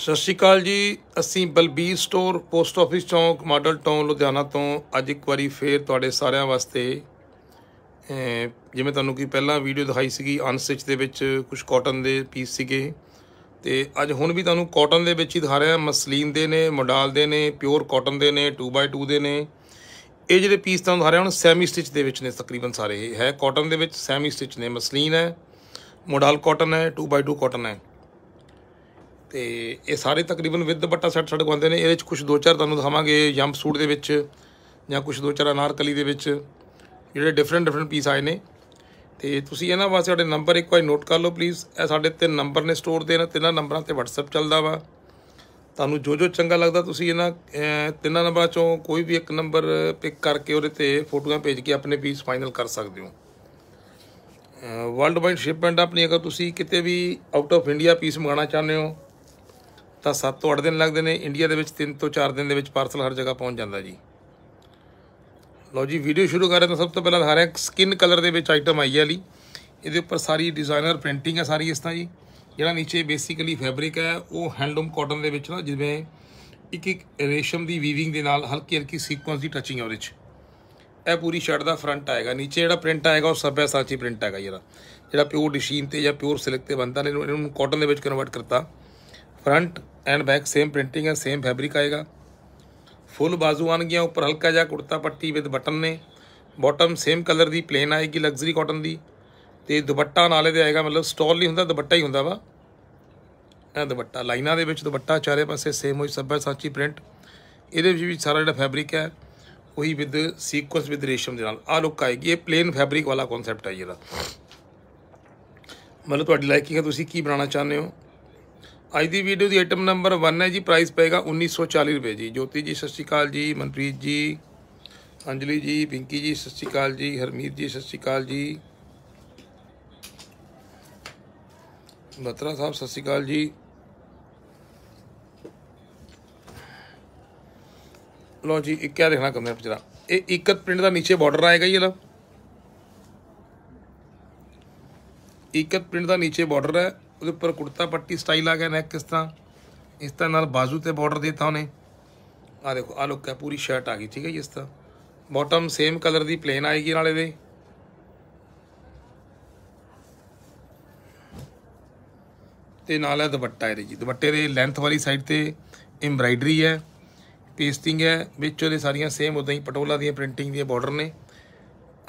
ਸਤਿ ਸ਼੍ਰੀ ਅਕਾਲ ਜੀ ਅਸੀਂ Balbir Store Post Office Chowk Model Town Ludhiana ਤੋਂ ਅੱਜ ਇੱਕ ਵਾਰੀ ਫੇਰ ਤੁਹਾਡੇ ਸਾਰਿਆਂ ਵਾਸਤੇ ਜਿਵੇਂ ਤੁਹਾਨੂੰ ਕੀ ਪਹਿਲਾਂ ਵੀਡੀਓ ਦਿਖਾਈ ਸੀਗੀ ਅਨਸਿਚ ਦੇ ਵਿੱਚ ਕੁਝ ਕਾਟਨ ਦੇ ਪੀਸ ਸੀਗੇ ਤੇ ਅੱਜ ਹੁਣ ਵੀ ਤੁਹਾਨੂੰ ਕਾਟਨ ਦੇ ਵਿੱਚ ਹੀ ਦਿਖਾ ਰਿਹਾ ਮਸਲੀਨ ਦੇ ਨੇ ਮੋਡਲ ਦੇ ਨੇ ਪਿਓਰ ਕਾਟਨ ਦੇ ਨੇ 2x2 ਦੇ ਨੇ ਇਹ ਜਿਹੜੇ ਪੀਸ ਤੁਹਾਨੂੰ ਦਿਖਾ ਰਿਹਾ ਹੁਣ ਸੈਮੀ ਸਟਿਚ ਦੇ ਵਿੱਚ ਨੇ ਤਕਰੀਬਨ ਸਾਰੇ ਹੈ ਕਾਟਨ ਦੇ ਵਿੱਚ ਸੈਮੀ ਸਟਿਚ ਨੇ ਮਸਲੀਨ ਹੈ ਮੋਡਲ ਕਾਟਨ ਹੈ 2x2 ਕਾਟਨ ਹੈ ਤੇ ਇਹ ਸਾਰੇ ਤਕਰੀਬਨ ਵਿਦ ਦੁਪੱਟਾ ਸੈੱਟ ਸਾਡੇ ਗਵਾਉਂਦੇ ਨੇ ਇਹਦੇ ਵਿੱਚ ਕੁਝ ਦੋ ਚਾਰ ਤੁਹਾਨੂੰ ਦਿਖਾਵਾਂਗੇ ਜੰਪ ਸੂਟ ਦੇ ਵਿੱਚ ਜਾਂ ਕੁਝ ਦੋ ਚਾਰ ਅਨਾਰਕਲੀ ਦੇ ਵਿੱਚ ਜਿਹੜੇ ਡਿਫਰੈਂਟ ਡਿਫਰੈਂਟ ਪੀਸ ਆਏ ਨੇ ਤੇ ਤੁਸੀਂ ਇਹਨਾਂ ਵਾਸਤੇ ਸਾਡੇ ਨੰਬਰ ਇੱਕ ਵਾਰ ਨੋਟ ਕਰ ਲਓ ਪਲੀਜ਼ ਇਹ ਸਾਡੇ ਤਿੰਨ ਨੰਬਰ ਨੇ ਸਟੋਰ ਦੇ ਇਹਨਾਂ ਤਿੰਨਾਂ ਨੰਬਰਾਂ ਤੇ WhatsApp ਚੱਲਦਾ ਵਾ ਤੁਹਾਨੂੰ ਜੋ ਜੋ ਚੰਗਾ ਲੱਗਦਾ ਤੁਸੀਂ ਇਹਨਾਂ ਤਿੰਨਾਂ ਨੰਬਰਾਂ ਚੋਂ ਕੋਈ ਵੀ ਇੱਕ ਨੰਬਰ ਪਿਕ ਕਰਕੇ ਉਹਦੇ ਤੇ ਫੋਟੋਆਂ ਭੇਜ ਕੇ ਆਪਣੇ ਪੀਸ ਫਾਈਨਲ ਕਰ ਸਕਦੇ ਹੋ ਵਰਲਡ ਵਾਈਡ ਸ਼ਿਪਮੈਂਟ ਆਪਣੀ ਅਗਰ ਤੁਸੀਂ ਕਿਤੇ ਵੀ ਆਊਟ ਆਫ ਇੰਡੀਆ ਪੀਸ ਮੰਗਾਉਣਾ ਚਾਹੁੰਦੇ ਹੋ ਤਾਂ 7 ਤੋਂ 8 ਦਿਨ ਲੱਗਦੇ ਨੇ ਇੰਡੀਆ ਦੇ ਵਿੱਚ 3 ਤੋਂ 4 ਦਿਨ ਦੇ ਵਿੱਚ ਪਾਰਸਲ ਹਰ ਜਗ੍ਹਾ ਪਹੁੰਚ ਜਾਂਦਾ ਜੀ ਲਓ ਜੀ ਵੀਡੀਓ ਸ਼ੁਰੂ ਕਰਦੇ ਰਹੇ ਹਾਂ ਸਭ ਤੋਂ ਪਹਿਲਾਂ ਦਿਖਾ ਰਹੇ ਇੱਕ ਸਕਿਨ ਕਲਰ ਦੇ ਵਿੱਚ ਆਈਟਮ ਆਈ ਹੈ ਲਈ ਇਹਦੇ ਉੱਪਰ ਸਾਰੀ ਡਿਜ਼ਾਈਨਰ ਪ੍ਰਿੰਟਿੰਗ ਹੈ ਸਾਰੀ ਇਸ ਤਰ੍ਹਾਂ ਜੀ ਜਿਹੜਾ ਨੀਚੇ ਬੇਸਿਕਲੀ ਫੈਬਰਿਕ ਹੈ ਉਹ ਹੈਂਡਲੂਮ ਕਾਟਨ ਦੇ ਵਿੱਚ ਨਾ ਜਿਵੇਂ ਇੱਕ ਇੱਕ ਰੇਸ਼ਮ ਦੀ ਵੀਵਿੰਗ ਦੇ ਨਾਲ ਹਲਕੀ ਹਲਕੀ ਸੀਕੁਐਂਸ ਦੀ ਟੱਚਿੰਗ ਹੈ ਉਹਦੇ ਵਿੱਚ ਇਹ ਪੂਰੀ ਸ਼ਰਟ ਦਾ ਫਰੰਟ ਆਏਗਾ ਨੀਚੇ ਜਿਹੜਾ ਪ੍ਰਿੰਟ ਆਏਗਾ ਉਹ ਸਭਿਆ ਸਾਚੀ ਪ੍ਰਿੰਟ ਆਏਗਾ ਜਿਹੜਾ ਜਿਹੜਾ ਪਿਓਰ ਡਿਸ਼ੀਨ ਤੇ ਜਾਂ ਪਿਓਰ ਸਿਲਕ ਤੇ ਬੰਦਾ ਨੇ ਇਹਨੂੰ ਕਾਟਨ ਦੇ ਵਿੱਚ ਕਨਵਰਟ ਕਰਤਾ front and back same printing ਹੈ सेम फैब्रिक ਆਏਗਾ ਫੁੱਲ ਬਾਜ਼ੂ ਆਣਗੀਆਂ ਉੱਪਰ ਹਲਕਾ ਜਿਹਾ ਕੁੜਤਾ ਪੱਟੀ ਵਿਦ ਬਟਨ ਨੇ ਬਾਟਮ ਸੇਮ ਕਲਰ ਦੀ ਪਲੇਨ ਆਏਗੀ ਲਗਜ਼ਰੀ ਕਾਟਨ ਦੀ ਤੇ ਦੁਪੱਟਾ ਨਾਲੇ ਦੇ ਆਏਗਾ ਮਤਲਬ ਸਟਾਲ ਨਹੀਂ ਹੁੰਦਾ ਦੁਪੱਟਾ ਹੀ ਹੁੰਦਾ ਵਾ ਇਹ ਦੁਪੱਟਾ ਲਾਈਨਾਂ ਦੇ ਵਿੱਚ ਦੁਪੱਟਾ ਚਾਰੇ ਪਾਸੇ ਸੇਮ ਹੋਈ ਸੱਭਰ ਸੱਚੀ ਪ੍ਰਿੰਟ ਇਹਦੇ ਵਿੱਚ ਵੀ ਸਾਰਾ ਜਿਹੜਾ ਫੈਬਰਿਕ ਹੈ ਉਹੀ ਵਿਦ ਸੀਕੁਐਂਸ ਵਿਦ ਰੇਸ਼ਮ ਦੇ ਨਾਲ ਆ ਲੁੱਕ ਆਏਗੀ ਇਹ ਪਲੇਨ ਫੈਬਰਿਕ ਵਾਲਾ ਕਨਸੈਪਟ ਹੈ ਇਹਦਾ ਮਤਲਬ ਤੁਹਾਡੀ ਲਾਈਕਿੰਗ ਹੈ ਤੁਸੀਂ ਕੀ ਬਣਾਉਣਾ ਚਾਹੁੰਦੇ ਹੋ ਅੱਜ ਦੀ ਵੀਡੀਓ ਦੀ ਆਈਟਮ ਨੰਬਰ 1 ਹੈ ਜੀ ਪ੍ਰਾਈਸ ਪਏਗਾ 1940 ਰੁਪਏ ਜੀ ਜੋਤੀ ਜੀ ਸਤਿ ਸ਼੍ਰੀ ਅਕਾਲ ਜੀ ਮਨਪ੍ਰੀਤ ਜੀ ਅੰਜਲੀ ਜੀ ਪਿੰਕੀ ਜੀ ਸਤਿ ਸ਼੍ਰੀ ਅਕਾਲ ਜੀ ਹਰਮੀਤ ਜੀ ਸਤਿ ਸ਼੍ਰੀ ਅਕਾਲ ਜੀ ਬਤਰਾ ਸਾਹਿਬ ਸਤਿ ਸ਼੍ਰੀ ਅਕਾਲ ਜੀ ਲੋ ਜੀ ਇੱਕ ਕਿਆ ਦੇਖਣਾ ਕੰਦੇ ਪਚਰਾ ਇਹ ਇੱਕ ਪ੍ਰਿੰਟ ਦਾ ਨੀਚੇ ਬਾਰਡਰ ਆਏਗਾ ਜੀ ਲਓ ਇੱਕ ਪ੍ਰਿੰਟ ਦਾ ਨੀਚੇ ਬਾਰਡਰ ਹੈ ਉਹਦੇ ਉੱਪਰ ਕੁੜਤਾ ਪੱਟੀ ਸਟਾਈਲ ਆ ਗਿਆ ਨੈਕ ਕਿਸ ਤਰ੍ਹਾਂ ਇਸ ਤਰ੍ਹਾਂ ਨਾਲ ਬਾਜ਼ੂ ਤੇ ਬਾਰਡਰ ਦਿੱਤਾ ਉਹਨੇ ਆ ਦੇਖੋ ਆ ਲੁੱਕ ਹੈ ਪੂਰੀ ਸ਼ਰਟ ਆ ਗਈ ਠੀਕ ਹੈ ਜੀ ਇਸ ਤਰ੍ਹਾਂ ਬਾਟਮ ਸੇਮ ਕਲਰ ਦੀ ਪਲੇਨ ਆਏਗੀ ਨਾਲੇ ਦੇ ਤੇ ਨਾਲ ਹੈ ਦੁਪੱਟਾ ਇਹਦੇ ਜੀ ਦੁਪੱਟੇ ਦੇ ਲੈਂਥ ਵਾਲੀ ਸਾਈਡ ਤੇ ਐਮਬਰਾਇਡਰੀ ਹੈ ਪੇਸਟਿੰਗ ਹੈ ਵਿੱਚ ਉਹਦੇ ਸਾਰੀਆਂ ਸੇਮ ਉਦਾਂ ਹੀ ਪਟੋਲਾ ਦੀਆਂ ਪ੍ਰਿੰਟਿੰਗ ਦੀਆਂ ਬਾਰਡਰ ਨੇ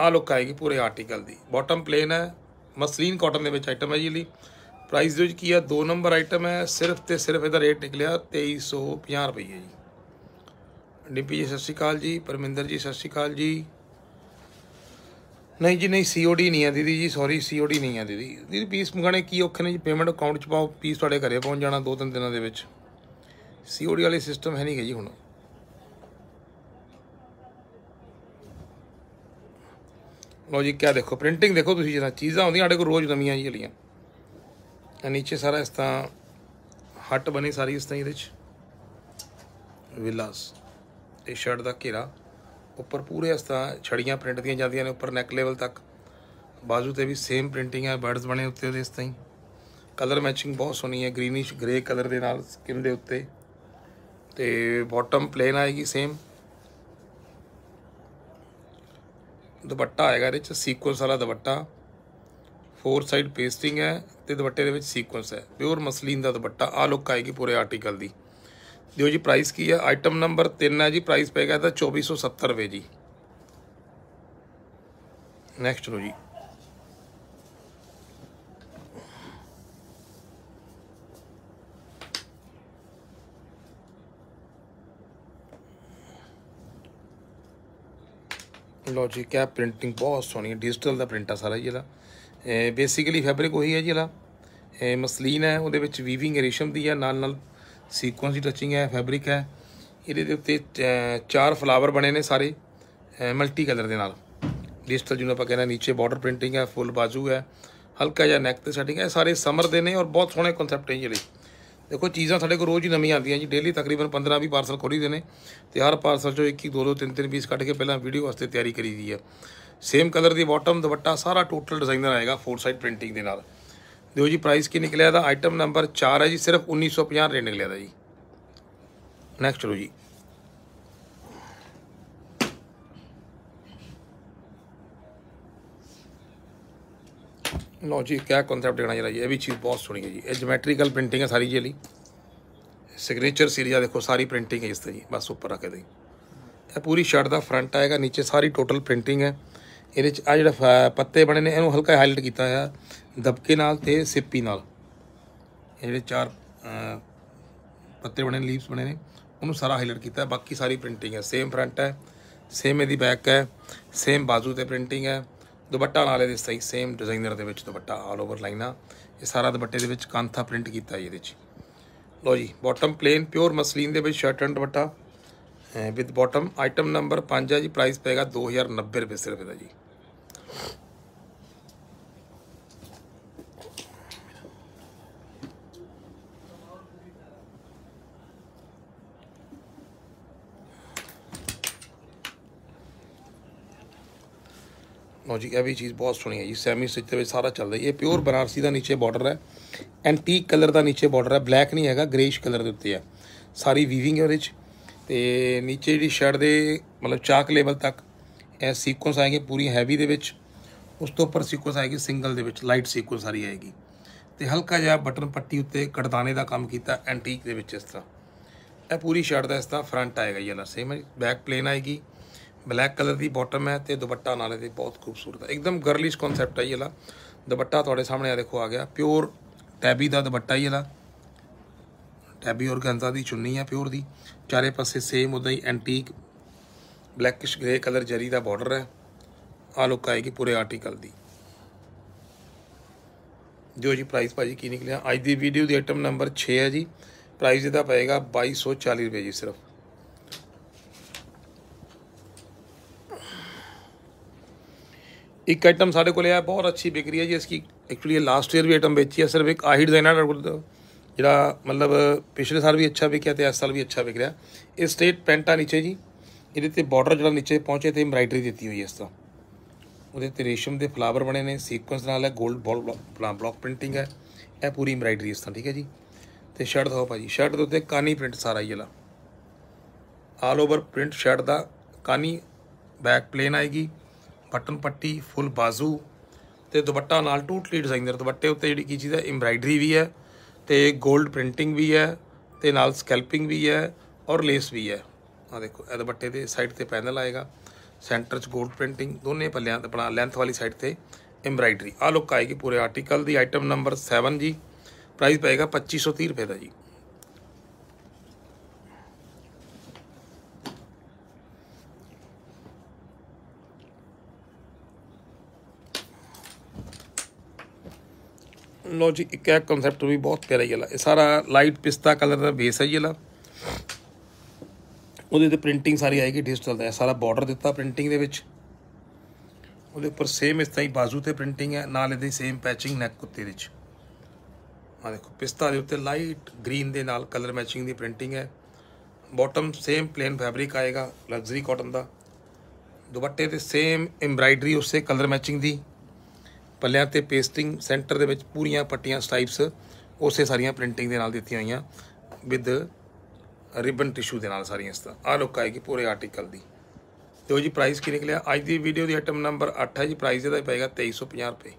ਆ ਲੁੱਕ ਆਏਗੀ ਪੂਰੇ ਆਰਟੀਕਲ ਦੀ ਬਾਟਮ ਪਲੇਨ ਹੈ ਮਸਲੀਨ ਕਾਟਨ ਦੇ ਵਿੱਚ ਆਈਟਮ ਹੈ ਜੀ ਲਈ ਪ੍ਰਾਈਸ ਦੇ ਵਿੱਚ ਕੀ ਆ ਦੋ ਨੰਬਰ ਆਈਟਮ ਹੈ ਸਿਰਫ ਤੇ ਸਿਰਫ ਇਹਦਾ ਰੇਟ ਨਿਕਲਿਆ 2350 ਰੁਪਏ ਜੀ ਡੀਪੀ ਜੀ ਸਤਿ ਸ਼੍ਰੀ ਅਕਾਲ ਜੀ ਪਰਮਿੰਦਰ ਜੀ ਸਤਿ ਸ਼੍ਰੀ ਅਕਾਲ ਜੀ ਨਹੀਂ ਜੀ ਨਹੀਂ ਸੀਓਡੀ ਨਹੀਂ ਆ ਦੀਦੀ ਜੀ ਸੌਰੀ ਸੀਓਡੀ ਨਹੀਂ ਆ ਦੀਦੀ ਦੀਦੀ ਪੀਸ ਮੰਗਾਣੇ ਕੀ ਔਖੇ ਨੇ ਜੀ ਪੇਮੈਂਟ ਅਕਾਊਂਟ 'ਚ ਪਾਓ ਪੀਸ ਤੁਹਾਡੇ ਘਰੇ ਪਹੁੰਚ ਜਾਣਾ ਦੋ ਤਿੰਨ ਦਿਨਾਂ ਦੇ ਵਿੱਚ ਸੀਓਡੀ ਵਾਲੀ ਸਿਸਟਮ ਹੈ ਨਹੀਂ ਗਈ ਹੁਣ ਲੋ ਜੀ ਕਿਆ ਦੇਖੋ ਪ੍ਰਿੰਟਿੰਗ ਦੇਖੋ ਤੁਸੀਂ ਜਿਹੜਾ ਚੀਜ਼ਾਂ ਆਉਂਦੀਆਂ ਸਾਡੇ ਕੋਲ ਰੋਜ਼ ਨਵੀਆਂ ਜੀ ਚਲੀਆਂ ਨੀਚੇ ਸਾਰਾ ਇਸ ਤਾਂ ਹੱਟ ਬਣੀ ਸਾਰੀ ਇਸ ਤਾਂ ਇਹਦੇ ਵਿਲਾਸ ਇਹ ਸ਼ਰਟ ਦਾ ਘੇਰਾ ਉੱਪਰ ਪੂਰੇ ਇਸ ਤਾਂ ਛੜੀਆਂ ਪ੍ਰਿੰਟ ਦੀਆਂ ਜਾਂਦੀਆਂ ਨੇ ਉੱਪਰ ਨੈਕ ਲੈਵਲ ਤੱਕ ਬਾਜ਼ੂ ਤੇ ਵੀ ਸੇਮ ਪ੍ਰਿੰਟਿੰਗ ਹੈ ਬਰਡਸ ਬਣੇ ਉੱਤੇ ਉਹਦੇ ਇਸ ਤਰ੍ਹਾਂ ਕਲਰ ਮੈਚਿੰਗ ਬਹੁਤ ਸੋਹਣੀ ਹੈ ਗ੍ਰੀਨਿਸ਼ ਗ੍ਰੇ ਕਲਰ ਦੇ ਨਾਲ ਸਕਿਨ ਦੇ ਉੱਤੇ ਤੇ ਬਾਟਮ ਪਲੇਨ ਆਏਗੀ ਸੇਮ ਦੁਪੱਟਾ ਆਏਗਾ ਇਹਦੇ ਚ ਸੀਕੁਐਂਸ ਵਾਲਾ ਦੁਪੱਟਾ ਫੋਰ ਸਾਈਡ ਪੇਸਟਿੰਗ ਹੈ ਤੇ ਦੁਪੱਟੇ ਦੇ ਵਿੱਚ ਸੀਕੁਐਂਸ ਹੈ ਪਿਓਰ ਮਸਲੀਨ ਦਾ ਦੁਪੱਟਾ ਆ ਲੁੱਕ ਆਏਗੀ ਪੂਰੇ ਆਰਟੀਕਲ ਦੀ ਦਿਓ ਜੀ ਪ੍ਰਾਈਸ ਕੀ ਹੈ ਆਈਟਮ ਨੰਬਰ 3 ਹੈ ਜੀ ਪ੍ਰਾਈਸ ਪੈ ਗਿਆ ਤਾਂ 2470 ਰੁਪਏ ਜੀ ਨੈਕਸਟ ਲੋ ਜੀ ਲੋ ਜੀ ਕੈਪ ਪ੍ਰਿੰਟਿੰਗ ਬਹੁਤ ਸੋਹਣੀ ਹੈ ਡਿਜੀਟਲ ਦਾ ਪ੍ਰਿੰਟ ਆ ਸਾਰਾ ਜਿਹੜਾ ਇਹਦਾ ਬੇਸਿਕਲੀ ਫੈਬਰਿਕ ਉਹੀ ਹੈ ਜੀ ਇਹ ਮਸਲੀਨ ਹੈ ਉਹਦੇ ਵਿੱਚ ਵੀਵਿੰਗ ਰੇਸ਼ਮ ਦੀ ਹੈ ਨਾਲ ਨਾਲ ਸੀਕੁਐਂਸ ਦੀ ਟੱਚਿੰਗ ਹੈ ਫੈਬਰਿਕ ਹੈ ਇਹਦੇ ਦੇ ਉੱਤੇ ਚਾਰ ਫਲਾਵਰ ਬਣੇ ਨੇ ਸਾਰੇ ਮਲਟੀ ਕਲਰ ਦੇ ਨਾਲ ਡਿਜੀਟਲ ਜਿਹਨੂੰ ਆਪਾਂ ਕਹਿੰਦੇ ਨੀਚੇ ਬਾਰਡਰ ਪ੍ਰਿੰਟਿੰਗ ਹੈ ਫੁੱਲ ਬਾਜੂ ਹੈ ਹਲਕਾ ਜਿਹਾ ਨੈਕ ਤੇ ਸੈਟਿੰਗ ਹੈ ਸਾਰੇ ਸਮਰ ਦੇ ਨੇ ਔਰ ਬਹੁਤ ਸੋਹਣੇ ਕਨਸੈਪਟ ਹੈ ਜਿਹੜੇ ਦੇਖੋ ਚੀਜ਼ਾਂ ਸਾਡੇ ਕੋਲ ਰੋਜ਼ ਹੀ ਨਵੀਆਂ ਆਉਂਦੀਆਂ ਜੀ ਡੇਲੀ ਤਕਰੀਬਨ 15 20 ਪਾਰਸਲ ਖੋਲੀਦੇ ਨੇ ਤੇ ਹਰ ਪਾਰਸਲ ਚੋਂ ਇੱਕ ਇੱਕ ਦੋ ਦੋ ਤਿੰਨ ਤਿੰਨ ਪੀਸ ਕੱਢ ਕੇ ਪਹਿਲਾਂ ਵੀਡੀਓ ਵਾਸਤੇ ਤਿਆਰੀ ਕਰੀ ਦੀ ਹੈ ਸੇਮ ਕਲਰ ਦੀ ਬਾਟਮ ਦੁਪੱਟਾ ਸਾਰਾ ਟੋਟਲ ਡਿਜ਼ਾਈਨਰ ਆਏਗਾ ਫੋਰ ਸਾਈਡ ਪ੍ਰਿੰਟਿੰਗ ਦੇ ਨਾਲ ਦਿਓ ਜੀ ਪ੍ਰਾਈਸ ਕੀ ਨਿਕਲਿਆ ਦਾ ਆਈਟਮ ਨੰਬਰ 4 ਹੈ ਜੀ ਸਿਰਫ 1950 ਰੇਟ ਨਿਕਲਿਆ ਦਾ ਜੀ ਨੈਕਸਟ ਲੋ ਜੀ ਲੋ ਜੀ ਕਿਆ ਕਨਸੈਪਟ ਹੈ ਜਰਾ ਇਹ ਵੀ ਚੀਜ਼ ਬਹੁਤ ਸੋਹਣੀ ਹੈ ਜੀ ਇਹ ਜਿਓਮੈਟ੍ਰੀਕਲ ਪ੍ਰਿੰਟਿੰਗ ਹੈ ਸਾਰੀ ਜੀ ਲਈ ਸਿਗਨੇਚਰ ਸੀਰੀਜ਼ ਆ ਦੇਖੋ ਸਾਰੀ ਪ੍ਰਿੰਟਿੰਗ ਹੈ ਇਸ ਤੇ ਜੀ ਬਸ ਉੱਪਰ ਰੱਖ ਦੇ ਇਹ ਪੂਰੀ ਸ਼ਰਟ ਦਾ ਫਰੰਟ ਆਏਗਾ ਨੀਚੇ ਸਾਰੀ ਟੋਟਲ ਪ੍ਰਿੰਟਿੰਗ ਹੈ ਇਹਦੇ ਚ ਆ ਜਿਹੜਾ ਪੱਤੇ ਬਣੇ ਨੇ ਇਹਨੂੰ ਹਲਕਾ ਹਾਈਲਾਈਟ ਕੀਤਾ ਆ ਦਬਕੇ ਨਾਲ ਤੇ ਸਿੱਪੀ ਨਾਲ ਜਿਹੜੇ ਚਾਰ ਪੱਤੇ ਬਣੇ ਨੇ ਲੀਵਸ ਬਣੇ ਨੇ ਉਹਨੂੰ ਸਾਰਾ ਹਾਈਲਾਈਟ ਕੀਤਾ ਬਾਕੀ ਸਾਰੀ ਪ੍ਰਿੰਟਿੰਗ ਹੈ ਸੇਮ ਫਰੰਟ ਹੈ ਸੇਮ ਇਹਦੀ ਬੈਕ ਹੈ ਸੇਮ ਬਾਜ਼ੂ ਤੇ ਪ੍ਰਿੰਟਿੰਗ ਹੈ ਦੁਪੱਟਾ ਨਾਲ ਇਹਦੇ ਸਹੀ ਸੇਮ ਡਿਜ਼ਾਈਨਰ ਦੇ ਵਿੱਚ ਦੁਪੱਟਾ ਆਲ ਓਵਰ ਲਾਈਨਾ ਇਹ ਸਾਰਾ ਦੁਪੱਟੇ ਦੇ ਵਿੱਚ ਕਾਂਥਾ ਪ੍ਰਿੰਟ ਕੀਤਾ ਜੀ ਇਹਦੇ ਵਿੱਚ ਲੋ ਜੀ ਬਾਟਮ ਪਲੇਨ ਪਿਓਰ ਮਸਲੀਨ ਦੇ ਵਿੱਚ shirt and dupatta with bottom item number 5 ਹੈ ਜੀ ਪ੍ਰਾਈਸ ਪਏਗਾ 2090 ਰੁਪਏ ਸਿਰਫ ਇਹਦਾ ਜੀ नो ਜੀ ਇਹ ਵੀ ਚੀਜ਼ ਬਹੁਤ ਸੋਹਣੀ ਹੈ ਜੀ ਸੈਮੀ स्टिच में ਵਿੱਚ ਸਾਰਾ रहा है ਇਹ ਪਿਓਰ ਬਨਾਰਸੀ ਦਾ ਨੀਚੇ ਬਾਰਡਰ ਹੈ ਐਂਟੀਕ ਕਲਰ ਦਾ ਨੀਚੇ ਬਾਰਡਰ ਹੈ ਬਲੈਕ ਨਹੀਂ ਹੈਗਾ ਗ੍ਰੇਸ਼ ਕਲਰ ਦੇ ਉੱਤੇ ਹੈ ਸਾਰੀ ਵੀਵਿੰਗ ਹੈ ਉਹਦੇ ਵਿੱਚ ਤੇ ਨੀਚੇ ਜਿਹੜੀ ਸ਼ਰਟ ਦੇ ਮਤਲਬ ਚਾਕ ਲੈਵਲ ਤੱਕ ਇਹ ਸੀਕੁਐਂਸ ਆਏਗੀ ਪੂਰੀ ਹੈਵੀ ਦੇ ਵਿੱਚ ਉਸ ਤੋਂ ਉੱਪਰ ਸੀਕੁਐਂਸ ਆਏਗੀ ਸਿੰਗਲ ਦੇ ਵਿੱਚ ਲਾਈਟ ਸੀਕੁਐਂਸ ਸਾਰੀ ਆਏਗੀ ਤੇ ਹਲਕਾ ਜਿਹਾ ਬਟਨ ਪੱਟੀ ਉੱਤੇ ਕੜਦਾਨੇ ਦਾ ਕੰਮ ਕੀਤਾ ਐਂਟੀਕ ਦੇ ਵਿੱਚ ਇਸ ਤਰ੍ਹਾਂ ਇਹ ਪੂਰੀ ਸ਼ਰਟ ਦਾ ਇਸ ਤਰ੍ਹਾਂ ਫਰੰਟ ਆਏਗਾ ਯਾਨੀ ਸੇਮ ਬੈਕ ਪਲੇਨ ਆਏਗੀ ਬਲੈਕ ਕਲਰ ਦੀ ਬਾਟਮ ਹੈ ਤੇ ਦੁਪੱਟਾ ਨਾਲ ਇਹਦੇ ਬਹੁਤ ਖੂਬਸੂਰਤ ਹੈ ਇੱਕਦਮ ਗਰਲਿਸ਼ ਕਨਸੈਪਟ ਹੈ ਇਹਦਾ ਦੁਪੱਟਾ ਤੁਹਾਡੇ ਸਾਹਮਣੇ ਆ ਦੇਖੋ ਆ ਗਿਆ ਪਿਓਰ ਟੈਬੀ ਦਾ ਦੁਪੱਟਾ ਹੀ ਇਹਦਾ ਟੈਬੀ ਔਰਗੈਂਜ਼ਾ ਦੀ ਚੁੰਨੀ ਹੈ ਪਿਓਰ ਦੀ ਚਾਰੇ ਪਾਸੇ ਸੇਮ ਉਦਾਂ ਹੀ ਐਂਟੀਕ ਬਲੈਕਿਸ਼ ਗ੍ਰੇ ਕਲਰ ਜਰੀ ਦਾ ਬਾਰਡਰ ਹੈ ਆ ਲੁੱਕ ਆਏਗੀ ਪੂਰੇ ਆਰਟੀਕਲ ਦੀ ਜੋ ਜੀ ਪ੍ਰਾਈਸ ਭਾਜੀ ਕੀ ਨਿਕਲਿਆ ਅੱਜ ਦੀ ਵੀਡੀਓ ਦੀ ਆਈਟਮ ਨੰਬਰ 6 ਹੈ ਜੀ ਪ੍ਰਾਈਸ ਇਹਦਾ ਪਏਗਾ 2240 ਰੁਪਏ ਜੀ ਸਿਰਫ ਇੱਕ ਆਈਟਮ ਸਾਡੇ को ले ਬਹੁਤ ਅੱਛੀ अच्छी ਹੈ ਜੀ ਇਸकी ਐਕਚੁਅਲੀ ਇਹ ਲਾਸਟ लास्ट ਵੀ ਆਈਟਮ ਵੇਚੀ बेची है सिर्फ एक आही डिज़ाइन है ਜਿਹੜਾ ਮਤਲਬ ਪਿਛਲੇ ਸਾਲ ਵੀ ਅੱਛਾ ਵਿਕਿਆ ਤੇ ਇਸ ਸਾਲ ਵੀ ਅੱਛਾ ਵਿਕ ਰਿਹਾ ਇਹ ਸਟੇਟ ਪੈਂਟਾ ਨੀਚੇ ਜੀ ਇਹਦੇ ਤੇ ਬਾਰਡਰ ਜਿਹੜਾ ਨੀਚੇ ਪਹੁੰਚੇ ਤੇ ਐਮਬਰਾਇਡਰੀ ਦਿੱਤੀ ਹੋਈ ਹੈ ਇਸ ਤਰ੍ਹਾਂ ਉਹਦੇ ਤੇ ਰੇਸ਼ਮ ਦੇ ਫਲਾਵਰ ਬਣੇ ਨੇ ਸੀਕੁਐਂਸ ਨਾਲ ਹੈ 골ਡ ਬਾਲ ਬਲਾਕ ਪ੍ਰਿੰਟਿੰਗ ਹੈ ਇਹ ਪੂਰੀ ਐਮਬਰਾਇਡਰੀ ਇਸ ਤਰ੍ਹਾਂ ਠੀਕ ਹੈ ਜੀ ਤੇ ਸ਼ਰਟ ਦਿਖਾਓ ਭਾਜੀ ਸ਼ਰਟ ਦੇ ਉੱਤੇ ਕਾਨੀ ਪ੍ਰਿੰਟ ਸਾਰਾ ਹੀ ਇਹਲਾ ਆਲ ਓਵਰ ਪ੍ਰਿੰਟ ਸ਼ਰਟ ਦਾ ਕਾਨੀ ਬੈਕ ਪਲੇਨ ਆਏਗੀ ਬਟਨ ਪੱਟੀ ਫੁੱਲ ਬਾਜ਼ੂ ਤੇ ਦੁਪੱਟਾ ਨਾਲ ਟੋਟਲੀ ਡਿਜ਼ਾਈਨਰ ਦੁਪੱਟੇ ਉੱਤੇ ਜਿਹੜੀ ਕੀ ਚੀਜ਼ ਹੈ ਐਮਬਰਾਇਡਰੀ ਵੀ ਹੈ ਤੇ 골ਡ ਪ੍ਰਿੰਟਿੰਗ ਵੀ ਹੈ ਤੇ ਨਾਲ ਸਕੈਲਪਿੰਗ ਵੀ ਹੈ ਔਰ ਲੇਸ ਵੀ ਹੈ ਆ ਦੇਖੋ ਇਹ ਦੁਪੱਟੇ ਦੇ ਸਾਈਡ ਤੇ ਪੈਨਲ ਆਏਗਾ ਸੈਂਟਰ 'ਚ 골ਡ ਪ੍ਰਿੰਟਿੰਗ ਦੋਨੇ ਪੱਲਿਆਂ ਤੇ ਆਪਣਾ ਲੈਂਥ ਵਾਲੀ ਸਾਈਡ ਤੇ ਐਮਬਰਾਇਡਰੀ ਆ ਲੁੱਕ ਆਏਗੀ ਪੂਰੇ ਆਰਟੀਕਲ ਦੀ ਆਈਟਮ ਨੰਬਰ 7 ਜੀ ਪ੍ਰਾਈਸ ਪਏਗਾ 2530 ਰੁਪਏ ਦਾ ਜੀ ਲੋ ਜੀ ਇੱਕ ਇਹ ਕਨਸੈਪਟ ਵੀ ਬਹੁਤ ਪਿਆਰਾ ਹੀ ਹੈ ਇਹ ਸਾਰਾ ਲਾਈਟ ਪਿਸਤਾ ਕਲਰ ਦਾ ਬੇਸ ਹੈ ਜੀ ਉਹਦੇ ਤੇ ਪ੍ਰਿੰਟਿੰਗ ਸਾਰੀ ਆਏਗੀ ਡਿਜੀਟਲ ਦਾ ਸਾਰਾ ਬਾਰਡਰ ਦਿੱਤਾ ਪ੍ਰਿੰਟਿੰਗ ਦੇ ਵਿੱਚ ਉਹਦੇ ਉੱਪਰ ਸੇਮ ਇਸ ਤਰ੍ਹਾਂ ਹੀ ਬਾਜ਼ੂ ਤੇ ਪ੍ਰਿੰਟਿੰਗ ਹੈ ਨਾਲ ਇਹਦੇ ਸੇਮ ਪੈਚਿੰਗ ਨੈਕ ਉੱਤੇ ਵਿੱਚ ਆ ਦੇਖੋ ਪਿਸਤਾ ਦੇ ਉੱਤੇ ਲਾਈਟ ਗ੍ਰੀਨ ਦੇ ਨਾਲ ਕਲਰ ਮੈਚਿੰਗ ਦੀ ਪ੍ਰਿੰਟਿੰਗ ਹੈ ਬਾਟਮ ਸੇਮ ਪਲੇਨ ਫੈਬਰਿਕ ਆਏਗਾ ਲਗਜ਼ਰੀ ਕਾਟਨ ਦਾ ਦੁਪੱਟੇ ਤੇ ਸੇਮ ਐਮਬ੍ਰਾਇਡਰੀ ਉਸੇ ਕਲਰ ਮੈਚਿੰਗ ਦੀ ਪੱਲਿਆਂ ਤੇ ਪੇਸਟਿੰਗ ਸੈਂਟਰ ਦੇ ਵਿੱਚ ਪੂਰੀਆਂ ਪੱਟੀਆਂ ਸਟਾਈਪਸ ਉਸੇ ਸਾਰੀਆਂ ਪ੍ਰਿੰਟਿੰਗ ਦੇ ਨਾਲ ਦਿੱਤੀਆਂ ਹੋਈਆਂ ਵਿਦ ਰਿਬਨ ਟਿਸ਼ੂ ਦੇ ਨਾਲ ਸਾਰੀਆਂ ਇਸ ਤਰ੍ਹਾਂ ਆ ਲੁੱਕ ਆਏਗੀ ਪੂਰੇ ਆਰਟੀਕਲ ਦੀ ਤੇ ਉਹ ਜੀ ਪ੍ਰਾਈਸ ਕੀ ਨਿਕਲਿਆ ਅੱਜ ਦੀ ਵੀਡੀਓ ਦੀ ਆਈਟਮ ਨੰਬਰ 8 ਹੈ ਜੀ ਪ੍ਰਾਈਸ ਇਹਦਾ ਪਏਗਾ 2350 ਰੁਪਏ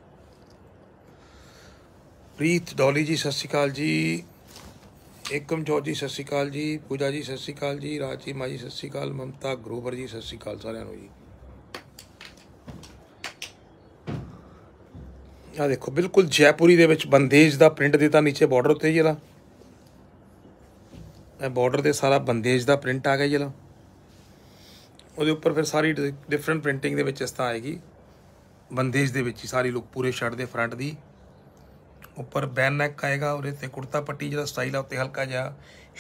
ਪ੍ਰੀਤ ਡੋਲੀ ਜੀ ਸਤਿ ਸ਼੍ਰੀ ਅਕਾਲ ਜੀ ਇਕਮ ਜੋਤ ਜੀ ਸਤਿ ਸ਼੍ਰੀ ਅਕਾਲ ਜੀ ਪੂਜਾ ਜੀ ਸਤਿ ਸ਼੍ਰੀ ਅਕਾਲ ਜੀ ਰਾਜੀ ਮਾਜੀ ਸਤਿ ਸ਼੍ਰੀ ਅਕਾਲ ਮਮਤਾ ਗਰੋਵਰ ਜੀ ਸਤਿ ਸ਼੍ਰੀ ਅਕਾਲ ਸਾਰਿਆਂ ਨੂੰ ਜੀ ਆ ਦੇਖੋ ਬਿਲਕੁਲ ਜੈਪੁਰੀ ਦੇ ਵਿੱਚ ਬੰਦੇਜ ਦਾ ਪ੍ਰਿੰਟ ਦਿੱਤਾ ਨੀਚੇ ਬਾਰਡਰ ਉੱਤੇ ਜਿਹੜਾ ਇਹ ਬਾਰਡਰ ਤੇ ਸਾਰਾ ਬੰਦੇਜ ਦਾ ਪ੍ਰਿੰਟ ਆ ਗਿਆ ਜਿਹੜਾ ਉਹਦੇ ਉੱਪਰ ਫਿਰ ਸਾਰੀ ਡਿਫਰੈਂਟ ਪ੍ਰਿੰਟਿੰਗ ਦੇ ਵਿੱਚ ਇਸ ਤਰ੍ਹਾਂ ਆਏਗੀ ਬੰਦੇਜ ਦੇ ਵਿੱਚ ਹੀ ਸਾਰੀ ਲੁੱਕ ਪੂਰੇ ਸ਼ਰਟ ਦੇ ਫਰੰਟ ਦੀ ਉੱਪਰ ਬੈਨ ਨੈਕ ਆਏਗਾ ਉਹਦੇ ਤੇ ਕੁੜਤਾ ਪੱਟੀ ਜਿਹੜਾ ਸਟਾਈਲ ਆ ਉੱਤੇ ਹਲਕਾ ਜਿਹਾ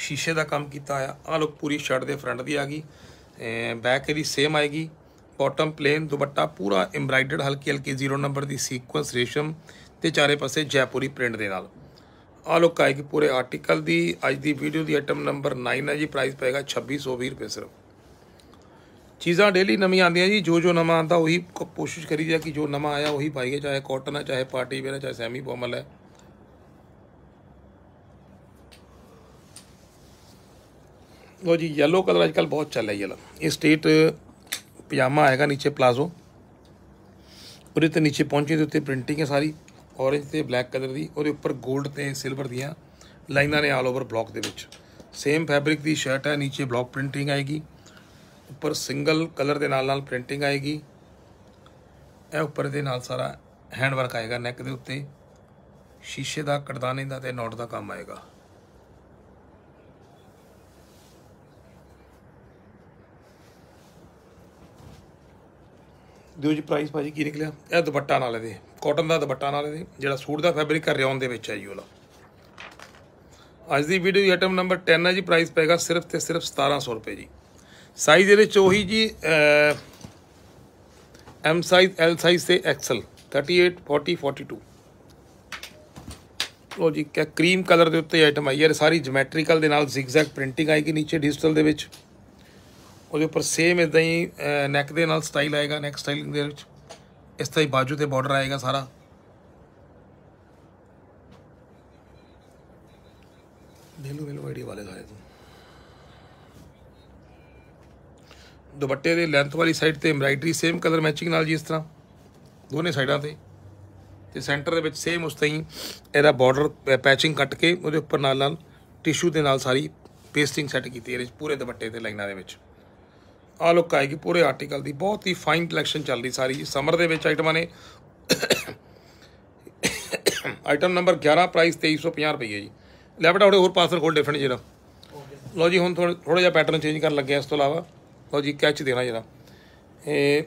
ਸ਼ੀਸ਼ੇ ਦਾ ਕੰਮ ਕੀਤਾ ਆ ਆ ਲੁੱਕ ਪੂਰੀ ਸ਼ਰਟ ਦੇ ਫਰੰਟ ਦੀ ਆ ਗਈ ਬੈਕ ਇਹਦੀ ਸੇਮ ਆਏਗੀ ਬਾਟਮ ਪਲੇਨ ਦੁਪੱਟਾ ਪੂਰਾ ਐਮਬ੍ਰਾਇਡਰਡ ਹਲਕੀ ਹਲਕੀ 0 ਨੰਬਰ ਦੀ ਸੀਕੁਐਂਸ ਰੇਸ਼ਮ ਤੇ ਚਾਰੇ ਪਾਸੇ ਜੈਪੁਰੀ ਪ੍ਰਿੰਟ ਦੇ ਨਾਲ ਆ ਲੋਕ ਆਏ ਕਿ ਪੂਰੇ ਆਰਟੀਕਲ ਦੀ ਅੱਜ ਦੀ ਵੀਡੀਓ ਦੀ ਆਈਟਮ ਨੰਬਰ 9 ਹੈ ਜੀ ਪ੍ਰਾਈਸ ਪਏਗਾ 2620 ਰੁਪਏ ਸਿਰਫ ਚੀਜ਼ਾਂ ਡੇਲੀ ਨਵੀਂ ਆਉਂਦੀਆਂ ਜੀ ਜੋ ਜੋ ਨਵਾਂ ਆਂਦਾ ਉਹੀ ਕੋਸ਼ਿਸ਼ ਕਰੀ ਜਾ ਕਿ ਜੋ ਨਵਾਂ ਆਇਆ ਉਹੀ ਪਾਈਏ ਚਾਹੇ ਕਾਟਨ ਹੈ ਚਾਹੇ ਪਾਰਟੀ ਵੇਅਰ ਹੈ ਚਾਹੇ ਸੈਮੀ ਫਾਰਮਲ ਹੈ ਉਹ ਜੀ yellow ਕਲਰ ਅੱਜ ਕੱਲ ਬਹੁਤ ਚੱਲ ਰਿਹਾ ਯੈਲੋ ਇਹ ਸਟੇਟ ਪਜਾਮਾ ਆਏਗਾ ਨੀਚੇ ਪਲਾਜ਼ੋ ਉਹਦੇ ਤੇ ਨੀਚੇ ਪਹੁੰਚੇ ਦੇ ਉੱਤੇ ਪ੍ਰਿੰਟਿੰਗ ਹੈ ਸਾਰੀ ਔਰੇਂਜ ਤੇ ਬਲੈਕ ਕਲਰ ਦੀ ਉਹਦੇ ਉੱਪਰ 골ਡ ਤੇ ਸਿਲਵਰ ਦੀਆਂ ਲਾਈਨਾਂ ਨੇ ਆਲ ਓਵਰ ਬਲੌਕ ਦੇ ਵਿੱਚ ਸੇਮ ਫੈਬਰਿਕ ਦੀ ਸ਼ਰਟ ਹੈ ਨੀਚੇ ਬਲੌਕ ਪ੍ਰਿੰਟਿੰਗ ਆਏਗੀ ਉੱਪਰ ਸਿੰਗਲ ਕਲਰ ਦੇ ਨਾਲ ਨਾਲ ਪ੍ਰਿੰਟਿੰਗ ਆਏਗੀ ਇਹ ਉੱਪਰ ਦੇ ਨਾਲ ਸਾਰਾ ਹੈਂਡ ਵਰਕ ਆਏਗਾ ਨੈਕ ਦੇ ਉੱਤੇ ਸ਼ੀਸ਼ੇ ਦਾ ਕਰਦਾਨੇ ਦਾ ਤੇ ਨੋਟ ਦਾ ਕੰਮ ਆਏਗਾ ਦਿਓ ਜੀ ਪ੍ਰਾਈਸ ਭਾਜੀ ਕੀ ਨਿਕਲਿਆ ਇਹ ਦੁਪੱਟਾ ਨਾਲ ਇਹਦੇ ਕਾਟਨ ਦਾ ਦੁਪੱਟਾ ਨਾਲ ਇਹਦੇ ਜਿਹੜਾ ਸੂਟ ਦਾ ਫੈਬਰਿਕ ਕਰ ਰਿਆਉਣ ਦੇ ਵਿੱਚ ਹੈ ਜੀ ਉਹਲਾ ਅੱਜ ਦੀ ਵੀਡੀਓ ਦੀ ਆਈਟਮ ਨੰਬਰ 10 ਹੈ ਜੀ ਪ੍ਰਾਈਸ ਪੈਗਾ ਸਿਰਫ ਤੇ ਸਿਰਫ 1700 ਰੁਪਏ ਜੀ ਸਾਈਜ਼ ਇਹਦੇ ਚ ਉਹੀ ਜੀ ਐਮ ਸਾਈਜ਼ ਐਲ ਸਾਈਜ਼ ਤੇ ਐਕਸਲ 38 40 42 ਲੋ ਜੀ ਕਰੀਮ ਕਲਰ ਦੇ ਉੱਤੇ ਆਈਟਮ ਆਈ ਹੈ ਸਾਰੀ ਜਿਓਮੈਟ੍ਰੀਕਲ ਦੇ ਨਾਲ ਜ਼ਿਗਜ਼ੈਗ ਪ੍ਰਿੰਟਿੰਗ ਆਏਗੀ ਨੀਚੇ ਡਿਜੀਟਲ ਦੇ ਵਿੱਚ ਉਹਦੇ ਉੱਪਰ ਸੇਮ ਇਦਾਂ ਹੀ ਨੈਕ ਦੇ ਨਾਲ ਸਟਾਈਲ ਆਏਗਾ ਨੈਕ ਸਟਾਈਲਿੰਗ ਦੇ ਵਿੱਚ ਇਸ ਤਰ੍ਹਾਂ ਹੀ ਬਾਜੂ ਤੇ ਬਾਰਡਰ ਆਏਗਾ ਸਾਰਾ ਵੇਲੋ ਵੇਲੋ ਆਈਡੀ ਵਾਲੇ ਸਾਰੇ ਤੋਂ ਦੁਪੱਟੇ ਦੇ ਲੈਂਥ ਵਾਲੀ ਸਾਈਡ ਤੇ ਐਮਬ੍ਰਾਇਡਰੀ ਸੇਮ ਕਲਰ ਮੈਚਿੰਗ ਨਾਲ ਜੀ ਇਸ ਤਰ੍ਹਾਂ ਦੋਨੇ ਸਾਈਡਾਂ ਤੇ ਤੇ ਸੈਂਟਰ ਦੇ ਵਿੱਚ ਸੇਮ ਉਸ ਤਰ੍ਹਾਂ ਹੀ ਇਹਦਾ ਬਾਰਡਰ ਪੈਚਿੰਗ ਕੱਟ ਕੇ ਉਹਦੇ ਉੱਪਰ ਨਾਲ ਨਾਲ ਟਿਸ਼ੂ ਦੇ ਨਾਲ ਸਾਰੀ ਪੇਸਟਿੰਗ ਸੈੱਟ ਕੀਤੀ ਹੈ ਪੂਰੇ ਦੁਪੱਟੇ ਤੇ ਲਾਈਨਾਂ ਦੇ ਵਿੱਚ ਆ ਲੁੱਕ ਆਏਗੀ ਪੂਰੇ ਆਰਟੀਕਲ ਦੀ ਬਹੁਤ ਹੀ ਫਾਈਨ ਕਲੈਕਸ਼ਨ ਚੱਲ ਰਹੀ ਸਾਰੀ ਸਮਰ ਦੇ ਵਿੱਚ ਆਈਟਮਾਂ ਨੇ ਆਈਟਮ ਨੰਬਰ 11 ਪ੍ਰਾਈਸ 2350 ਰੁਪਏ ਜੀ ਲੈਪਟਾਪ ਥੋੜੇ ਹੋਰ ਪਾਸਰ ਕੋਲ ਡਿਫਰੈਂਟ ਜਿਹੜਾ ਲੋ ਜੀ ਹੁਣ ਥੋੜਾ ਥੋੜਾ ਜਿਹਾ ਪੈਟਰਨ ਚੇਂਜ ਕਰਨ ਲੱਗੇ ਇਸ ਤੋਂ ਇਲਾਵਾ ਲੋ ਜੀ ਕੈਚ ਦੇਣਾ ਜਿਹੜਾ ਇਹ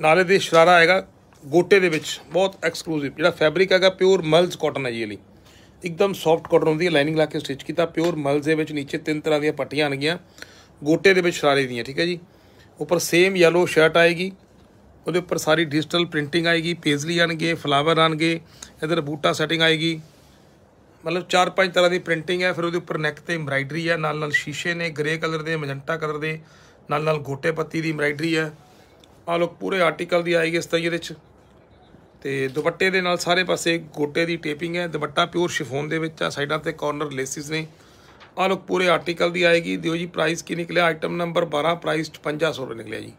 ਨਾਲੇ ਦੇ ਸ਼ਰਾਰਾ ਆਏਗਾ ਗੋਟੇ ਦੇ ਵਿੱਚ ਬਹੁਤ ਐਕਸਕਲੂਸਿਵ ਜਿਹੜਾ ਫੈਬਰਿਕ ਹੈਗਾ ਪਿਓਰ ਮਲਜ਼ ਕਾਟਨ ਹੈ ਜੀ ਇਹ ਲਈ ਇੱਕਦਮ ਸੌਫਟ ਕਾਟਨ ਹੁੰਦੀ ਹੈ ਲਾਈਨਿੰਗ ਲਾ ਕੇ ਸਟਿਚ ਕੀਤਾ ਪਿਓਰ ਮਲਜ਼ ਦੇ ਵਿੱਚ ਨੀਚੇ ਤਿੰਨ ਤਰ੍ਹਾਂ ਦੀਆਂ ਪੱਟੀਆਂ ਆਣਗੀਆਂ ਗੋਟੇ ਦੇ ਵਿੱਚ ਸ਼ਰਾਰੇ ਦੀਆਂ ਠੀਕ ਹੈ ਜੀ ਉੱਪਰ ਸੇਮ yellow ਸ਼ਰਟ ਆਏਗੀ ਉਹਦੇ ਉੱਪਰ ਸਾਰੀ ਡਿਜੀਟਲ ਪ੍ਰਿੰਟਿੰਗ ਆਏਗੀ ਪੇਜ਼ਲੀ ਆਣਗੇ ਫਲਾਵਰ ਆਣਗੇ ਇਧਰ ਬੂਟਾ ਸੈਟਿੰਗ ਆਏਗੀ ਮਤਲਬ 4-5 ਤਰ੍ਹਾਂ ਦੀ ਪ੍ਰਿੰਟਿੰਗ ਹੈ ਫਿਰ ਉਹਦੇ ਉੱਪਰ ਨੈਕ ਤੇ ਐਮਬਰਾਇਡਰੀ ਹੈ ਨਾਲ ਨਾਲ ਸ਼ੀਸ਼ੇ ਨੇ ਗ੍ਰੇ ਕਲਰ ਦੇ ਮਜੰਟਾ ਕਲਰ ਦੇ ਨਾਲ ਨਾਲ ਗੋਟੇ ਪੱਤੀ ਦੀ ਐਮਬਰਾਇਡਰੀ ਹੈ ਆ ਲੋਕ ਪੂਰੇ ਆਰਟੀਕਲ ਦੀ ਆਏਗੀ ਇਸ ਤਰ੍ਹਾਂ ਇਹਦੇ ਵਿੱਚ ਤੇ ਦੁਪੱਟੇ ਦੇ ਨਾਲ ਸਾਰੇ ਪਾਸੇ ਗੋਟੇ ਦੀ ਟੇਪਿੰਗ ਹੈ ਦੁਪੱਟਾ ਪਿਓਰ ਸ਼ਿਫੋਨ ਦੇ ਵਿੱਚ ਆ ਸਾਈਡਾਂ ਤੇ ਕਾਰਨਰ ਲੇਸਿਸ ਨੇ ਆ ਲੋਕ ਪੂਰੇ ਆਰਟੀਕਲ ਦੀ ਆਏਗੀ ਦਿਓ ਜੀ ਪ੍ਰਾਈਸ ਕੀ ਨਿਕਲਿਆ ਆਈਟਮ ਨੰਬਰ 12 ਪ੍ਰਾਈਸ 5500 ਰੁਪਏ ਨਿਕਲਿਆ ਜੀ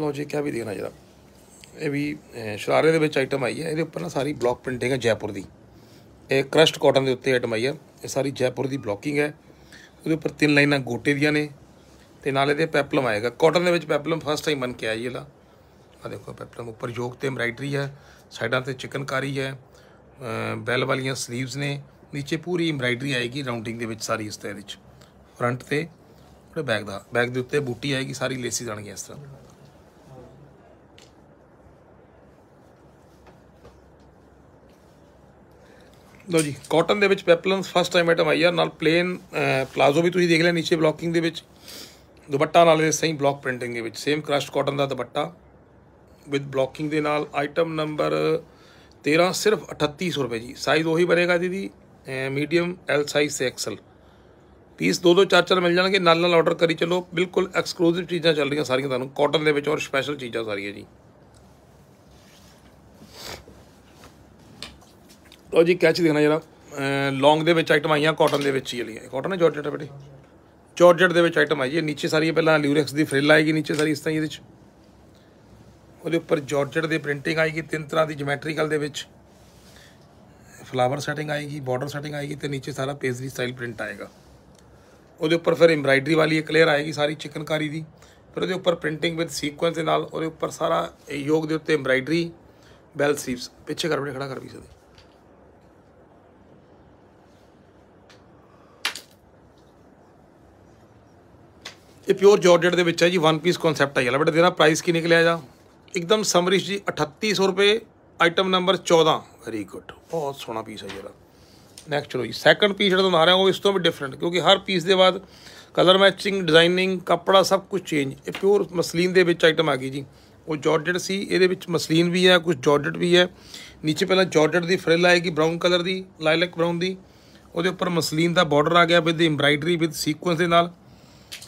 ਲੋ ਜੀ ਕਿਆ ਵੀ ਦੇਣਾ ਜਰਾ ਇਹ ਵੀ ਸ਼ਰਾਰੇ ਦੇ ਵਿੱਚ ਆਈਟਮ ਆਈ ਹੈ ਇਹਦੇ ਉੱਪਰ ਨਾ ਸਾਰੀ ਬਲੌਕ ਪ੍ਰਿੰਟਿੰਗ ਹੈ ਜੈਪੁਰ ਦੀ ਇਹ ਕ੍ਰਸ਼ਟ ਕਾਟਨ ਦੇ ਉੱਤੇ ਆਈਟਮ ਆਈ ਹੈ ਇਹ ਸਾਰੀ ਜੈਪੁਰ ਦੀ ਬਲੌਕਿੰਗ ਹੈ ਉਹਦੇ ਉੱਪਰ ਤਿੰਨ ਲਾਈਨਾਂ ਗੋਟੇ ਦੀਆਂ ਨੇ ਤੇ ਨਾਲ ਇਹਦੇ ਪੈਪਲਮ ਆਏਗਾ ਕਾਟਨ ਦੇ ਵਿੱਚ ਪੈਪਲਮ ਫਸਟ ਟਾਈਮ ਬਣ ਕੇ ਆਈ ਇਹਦਾ ਆ ਦੇਖੋ ਪੈਪਲਮ ਉੱਪਰ ਯੋਗ ਤੇ ਐਮਬਰਾਇਡਰੀ ਹੈ ਸਾਈਡਾਂ ਤੇ ਚਿਕਨਕਾਰੀ ਹੈ ਬੈਲ ਵਾਲੀਆਂ 슬ੀਵਸ ਨੇ ਨੀਚੇ ਪੂਰੀ ਐਮਬਰਾਇਡਰੀ ਆਏਗੀ ਰਾਉਂਡਿੰਗ ਦੇ ਵਿੱਚ ਸਾਰੀ ਇਸ ਦੇ ਵਿੱਚ ਫਰੰਟ ਤੇ ਉਹਦੇ ਬੈਗ ਦਾ ਬੈਗ ਦੇ ਉੱਤੇ ਬੂਟੀ ਆਏਗੀ ਸਾਰੀ ਲੇਸੀ ਜਾਣਗੀਆਂ ਇਸ ਤਰ੍ਹਾਂ ਲੋ ਜੀ ਕਾਟਨ ਦੇ ਵਿੱਚ ਪੈਪਲਮ ਫਸਟ ਟਾਈਮ ਆਈਟਮ ਆਈ ਆ ਨਾਲ ਪਲੇਨ ਪਲਾਜ਼ੋ ਵੀ ਤੁਸੀਂ ਦੇਖ ਲਿਆ ਨੀਚੇ ਬਲੌਕਿੰਗ ਦੇ ਵਿੱਚ ਦੁਪੱਟਾ ਨਾਲ ਸਹੀ ਬਲੌਕ ਪ੍ਰਿੰਟਿੰਗ ਦੇ ਵਿੱਚ ਸੇਮ ਕ੍ਰਸ਼ਡ ਕਾਟਨ ਦਾ ਦੁਪੱਟਾ ਵਿਦ ਬਲੋਕਿੰਗ ਦੇ ਨਾਲ ਆਈਟਮ ਨੰਬਰ 13 ਸਿਰਫ 3800 ਰੁਪਏ ਜੀ ਸਾਈਜ਼ ਉਹੀ ਬਣੇਗਾ ਦੀਦੀ medium L size XL piece ਦੋ ਦੋ ਚਾਰ ਚਾਰ ਮਿਲ ਜਾਣਗੇ ਨਾਲ ਨਾਲ ਆਰਡਰ ਕਰੀ ਚਲੋ ਬਿਲਕੁਲ ਐਕਸਕਲੂਸਿਵ ਚੀਜ਼ਾਂ ਚੱਲ ਰਹੀਆਂ ਸਾਰੀਆਂ ਤੁਹਾਨੂੰ ਕਾਟਨ ਦੇ ਵਿੱਚ ਔਰ ਸਪੈਸ਼ਲ ਚੀਜ਼ਾਂ ਸਾਰੀਆਂ ਜੀ ਲੋ ਜੀ ਕੈਚ ਦੇਖਣਾ ਜਰਾ ਲੌਂਗ ਦੇ ਵਿੱਚ ਆਈਟਮ ਆਈਆਂ ਕਾਟਨ ਦੇ ਵਿੱਚ ਹੀ ਆਈਆਂ ਕਾਟਨ ਹੈ ਜਾਰਜਟ ਬੇਟੇ ਜਾਰਜਟ ਦੇ ਵਿੱਚ ਆਈਟਮ ਆਈ ਹੈ ਨੀਚੇ ਸਾਰੀਆਂ ਪਹਿਲਾਂ ਲਿਊਰੈਕਸ ਦੀ ਫ੍ਰਿਲ ਆਏਗੀ ਨੀਚੇ ਸਾਰੀ ਇਸ ਤਰ੍ਹਾਂ ਇਹਦੇ ਵਿੱਚ ਉਹਦੇ ਉੱਪਰ ਜਾਰਜਟ ਦੇ ਪ੍ਰਿੰਟਿੰਗ ਆਏਗੀ ਤਿੰਨ ਤਰ੍ਹਾਂ ਦੀ ਜਿਓਮੈਟ੍ਰੀਕਲ ਦੇ ਵਿੱਚ ਫਲਾਵਰ ਸੈਟਿੰਗ ਆਏਗੀ ਬਾਰਡਰ ਸੈਟਿੰਗ ਆਏਗੀ ਤੇ ਨੀਚੇ ਸਾਰਾ ਪੇਜ਼ਲੀ ਸਟਾਈਲ ਪ੍ਰਿੰਟ ਆਏਗਾ ਉਹਦੇ ਉੱਪਰ ਫਿਰ ਐਮਬ੍ਰਾਇਡਰੀ ਵਾਲੀ ਇੱਕ ਲੇਅਰ ਆਏਗੀ ਸਾਰੀ ਚਿਕਨਕਾਰੀ ਦੀ ਫਿਰ ਉਹਦੇ ਉੱਪਰ ਪ੍ਰਿੰਟਿੰਗ ਵਿਦ ਸੀਕੁਐਂਸ ਦੇ ਨਾਲ ਉਹਦੇ ਉੱਪਰ ਸਾਰਾ ਯੋਗ ਦੇ ਉੱਤੇ ਐਮਬ੍ਰਾਇਡਰੀ ਬੈਲ ਸੀਵਸ ਪਿੱਛੇ ਕਰ ਖੜਾ ਕਰ ਵੀ ਸਕਦੇ ਇਹ ਪਿਓਰ ਜਾਰਜਟ ਦੇ ਵਿੱਚ ਹੈ ਜੀ ਵਨ ਪੀਸ ਕਨਸੈਪਟ ਹੈ ਬਟ ਇਹਦਾ ਪ੍ਰਾਈਸ ਕੀ ਨਿਕਲਿਆ ਜਾ ਇੱਕਦਮ ਸਮਰੀਸ਼ ਜੀ 3800 ਰੁਪਏ ਆਈਟਮ ਨੰਬਰ 14 ਵੈਰੀ ਗੁੱਡ ਬਹੁਤ ਸੋਹਣਾ ਪੀਸ ਹੈ ਜਿਹੜਾ ਨੈਕਸਟ ਚਲੋ ਜੀ ਸੈਕੰਡ ਪੀਸ ਜਿਹੜਾ ਤੁਹਾਨੂੰ ਆ ਰਿਹਾ ਉਹ ਇਸ ਤੋਂ ਵੀ ਡਿਫਰੈਂਟ ਕਿਉਂਕਿ ਹਰ ਪੀਸ ਦੇ ਬਾਅਦ ਕਲਰ ਮੈਚਿੰਗ ਡਿਜ਼ਾਈਨਿੰਗ ਕੱਪੜਾ ਸਭ ਕੁਝ ਚੇਂਜ ਇਹ ਪਿਓਰ ਮਸਲੀਨ ਦੇ ਵਿੱਚ ਆਈਟਮ ਆ ਗਈ ਜੀ ਉਹ ਜਾਰਜਟ ਸੀ ਇਹਦੇ ਵਿੱਚ ਮਸਲੀਨ ਵੀ ਹੈ ਕੁਝ ਜਾਰਜਟ ਵੀ ਹੈ ਨੀਚੇ ਪਹਿਲਾਂ ਜਾਰਡਟ ਦੀ ਫ੍ਰਿਲ ਆਏਗੀ ਬ੍ਰਾਊਨ ਕਲਰ ਦੀ ਲਾਈਲਕ ਬ੍ਰਾਊਨ ਦੀ ਉਹਦੇ ਉੱਪਰ ਮਸਲੀਨ ਦਾ ਬਾਰਡਰ ਆ ਗਿਆ ਵਿਦ ਐਮਬ੍ਰਾਇਡਰੀ ਵਿਦ ਸੀਕੁਐਂਸ ਦੇ ਨਾਲ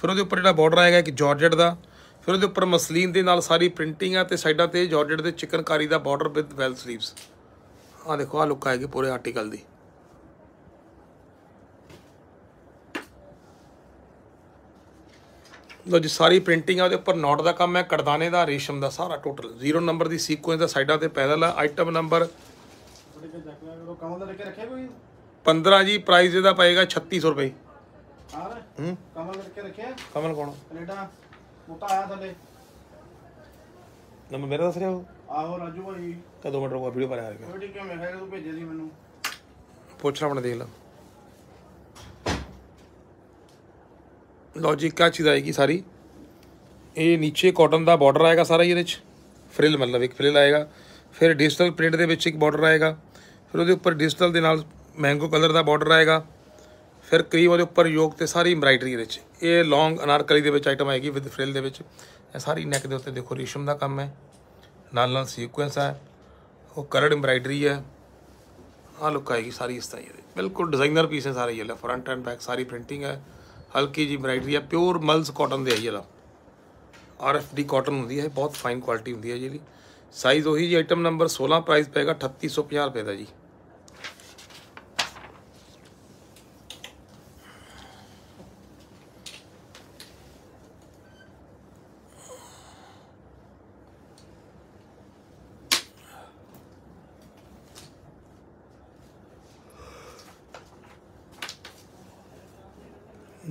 ਫਿਰ ਉਹਦੇ ਉੱਪਰ ਜਿਹੜਾ ਬਾਰਡਰ ਆਏਗਾ ਇੱਕ ਜਾਰਜਟ ਦਾ ਫਿਰ ਉਹਦੇ ਉੱਪਰ ਮਸਲੀਨ ਦੇ ਨਾਲ ਸਾਰੀ ਪ੍ਰਿੰਟਿੰਗ ਆ ਤੇ ਸਾਈਡਾਂ ਤੇ ਜਾਰਜਟ ਦੇ ਚਿਕਨਕਾਰੀ ਦਾ ਬਾਰਡਰ ਵਿਦ ਵੈਲ ਸਲੀਵਸ ਆ ਦੇਖੋ ਆ ਲੁੱਕ ਆਏਗੀ ਪੂਰੇ ਆਰਟੀਕਲ ਦੀ ਲੋ ਜੀ ਸਾਰੀ ਪ੍ਰਿੰਟਿੰਗ ਆ ਉਹਦੇ ਉੱਪਰ ਨੋਟ ਦਾ ਕੰਮ ਹੈ ਕੜਦਾਨੇ ਦਾ ਰੇਸ਼ਮ ਦਾ ਸਾਰਾ ਟੋਟਲ 0 ਨੰਬਰ ਦੀ ਸੀਕੁਐਂਸ ਦਾ ਸਾਈਡਾਂ ਤੇ ਪੈਦਲ ਆ ਆਈਟਮ ਨੰਬਰ 15 ਜੀ ਪ੍ਰਾਈਸ ਇਹਦਾ ਪਏਗਾ 3600 ਰੁਪਏ ਹਾਂ ਕਮਲ ਲੜਕੇ ਰੱਖਿਆ ਕਮਲ ਕੋਣ ਕੈਨੇਡਾ ਕੁੱਤਾ ਆਇਆ ਥੱਲੇ ਨਾ ਮੇਰਾ ਦੱਸ ਰਿਹਾ ਉਹ ਆਹੋ ਰਾਜੂ ਭਾਈ ਕਦੋਂ ਮਟਰ ਕੋ ਵੀਡੀਓ ਪਾਇਆ ਹੋਇਆ ਉਹ ਠੀਕ ਹੈ ਮੈਂ ਕਿਹਾ ਤੂੰ ਭੇਜੇ ਸੀ ਮੈਨੂੰ ਪੁੱਛ ਲਾ ਆਪਣੇ ਦੇਖ ਲਾ ਲੌਜੀਕ ਕਾ ਚੀਜ਼ ਆਏਗੀ ਸਾਰੀ ਇਹ ਨੀਚੇ ਕਾਟਨ ਦਾ ਬਾਰਡਰ ਆਏਗਾ ਸਾਰਾ ਇਹਦੇ ਵਿੱਚ ਫ੍ਰਿਲ ਮਤਲਬ ਇੱਕ ਫ੍ਰਿਲ ਆਏਗਾ ਫਿਰ ਡਿਜੀਟਲ ਪ੍ਰਿੰਟ ਦੇ ਵਿੱਚ ਇੱਕ ਬਾਰਡਰ ਆਏਗਾ ਫਿਰ ਉਹਦੇ ਉੱਪਰ ਡਿਜੀਟਲ ਦੇ ਨਾਲ ਮੈਂਗੋ ਕਲਰ ਦਾ ਬਾਰਡਰ ਆਏਗਾ ਫਿਰ ਕਰੀਮ ਉਹਦੇ ਉੱਪਰ ਯੋਗ ਤੇ ਸਾਰੀ ਐਮਬ੍ਰਾਇਡਰੀ ਦੇ ਵਿੱਚ ਇਹ ਲੌਂਗ ਅਨਾਰਕਲੀ ਦੇ ਵਿੱਚ ਆਈਟਮ ਆਏਗੀ ਵਿਦ ਫ੍ਰਿਲ ਦੇ ਵਿੱਚ ਇਹ ਸਾਰੀ ਨੈਕ ਦੇ ਉੱਤੇ ਦੇਖੋ ਰੇਸ਼ਮ ਦਾ ਕੰਮ ਹੈ ਨਾਲ ਨਾਲ ਸੀਕੁਐਂਸ ਹੈ ਉਹ ਕਰੜ ਐਮਬ੍ਰਾਇਡਰੀ ਹੈ ਆ ਲੁੱਕ ਆਏਗੀ ਸਾਰੀ ਇਸ ਤਰ੍ਹਾਂ ਹੀ ਬਿਲਕੁਲ ਡਿਜ਼ਾਈਨਰ ਪੀਸ ਹੈ ਸਾਰੇ ਇਹ ਲੈ ਫਰੰਟ ਐਂਡ ਬੈਕ ਸਾਰੀ ਪ੍ਰਿੰਟਿੰਗ ਹੈ ਹਲਕੀ ਜੀ ਐਮਬ੍ਰਾਇਡਰੀ ਹੈ ਪਿਓਰ ਮਲਸ ਕਾਟਨ ਦੇ ਹੈ ਇਹ ਲਾ ਆਰਐਫਡੀ ਕਾਟਨ ਹੁੰਦੀ ਹੈ ਬਹੁਤ ਫਾਈਨ ਕੁਆਲਿਟੀ ਹੁੰਦੀ ਹੈ ਜੀ ਸਾਈਜ਼ ਉਹੀ ਜੀ ਆਈਟਮ ਨੰਬਰ 16 ਪ੍ਰਾਈਸ ਪਏਗਾ 3850 ਰੁਪਏ ਦਾ ਜੀ